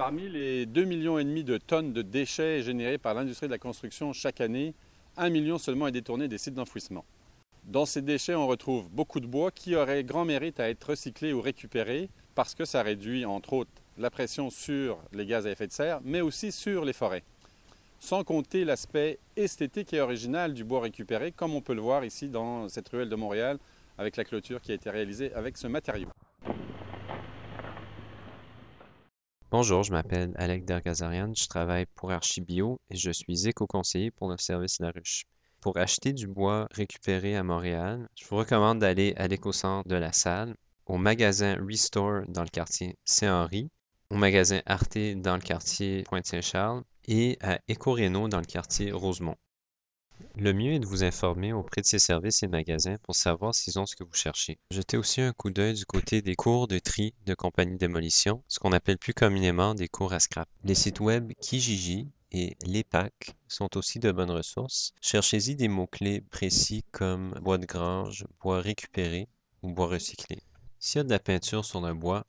Parmi les 2,5 millions de tonnes de déchets générés par l'industrie de la construction chaque année, 1 million seulement est détourné des sites d'enfouissement. Dans ces déchets, on retrouve beaucoup de bois qui aurait grand mérite à être recyclé ou récupéré parce que ça réduit, entre autres, la pression sur les gaz à effet de serre, mais aussi sur les forêts. Sans compter l'aspect esthétique et original du bois récupéré, comme on peut le voir ici dans cette ruelle de Montréal, avec la clôture qui a été réalisée avec ce matériau. Bonjour, je m'appelle Alec Dergazarian, je travaille pour Archibio et je suis éco-conseiller pour le service La Ruche. Pour acheter du bois récupéré à Montréal, je vous recommande d'aller à l'éco-centre de la salle, au magasin Restore dans le quartier Saint-Henri, au magasin Arte dans le quartier Pointe-Saint-Charles et à Écoréno dans le quartier Rosemont. Le mieux est de vous informer auprès de ces services et magasins pour savoir s'ils ont ce que vous cherchez. Jetez aussi un coup d'œil du côté des cours de tri de compagnie démolition, ce qu'on appelle plus communément des cours à scrap. Les sites web Kijiji et l'EPAC sont aussi de bonnes ressources. Cherchez-y des mots-clés précis comme bois de grange, bois récupéré ou bois recyclé. S'il y a de la peinture sur un bois,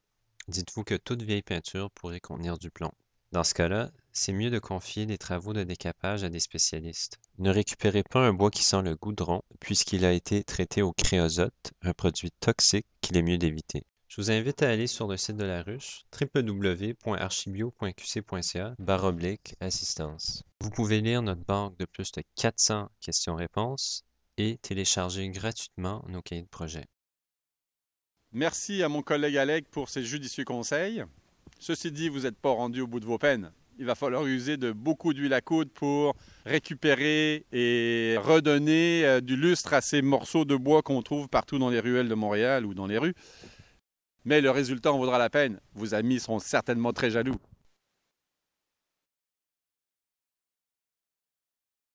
dites-vous que toute vieille peinture pourrait contenir du plomb. Dans ce cas-là, c'est mieux de confier les travaux de décapage à des spécialistes. Ne récupérez pas un bois qui sent le goudron puisqu'il a été traité au créosote, un produit toxique qu'il est mieux d'éviter. Je vous invite à aller sur le site de la ruche www.archibio.qc.ca assistance. Vous pouvez lire notre banque de plus de 400 questions-réponses et télécharger gratuitement nos cahiers de projet. Merci à mon collègue Alec pour ses judicieux conseils. Ceci dit, vous n'êtes pas rendu au bout de vos peines. Il va falloir user de beaucoup d'huile à coude pour récupérer et redonner euh, du lustre à ces morceaux de bois qu'on trouve partout dans les ruelles de Montréal ou dans les rues. Mais le résultat en vaudra la peine. Vos amis seront certainement très jaloux.